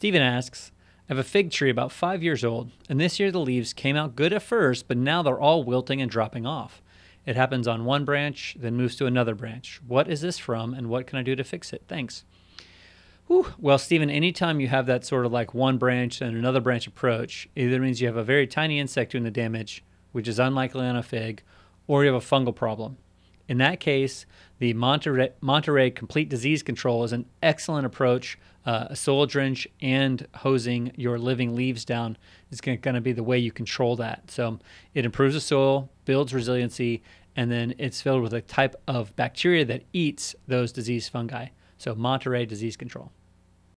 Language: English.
Steven asks, I have a fig tree about five years old, and this year the leaves came out good at first, but now they're all wilting and dropping off. It happens on one branch, then moves to another branch. What is this from, and what can I do to fix it? Thanks. Whew. Well, Stephen, anytime you have that sort of like one branch and another branch approach, either means you have a very tiny insect doing the damage, which is unlikely on a fig, or you have a fungal problem. In that case, the Monterey, Monterey Complete Disease Control is an excellent approach. Uh, a soil drench and hosing your living leaves down is going to be the way you control that. So it improves the soil, builds resiliency, and then it's filled with a type of bacteria that eats those disease fungi. So Monterey Disease Control.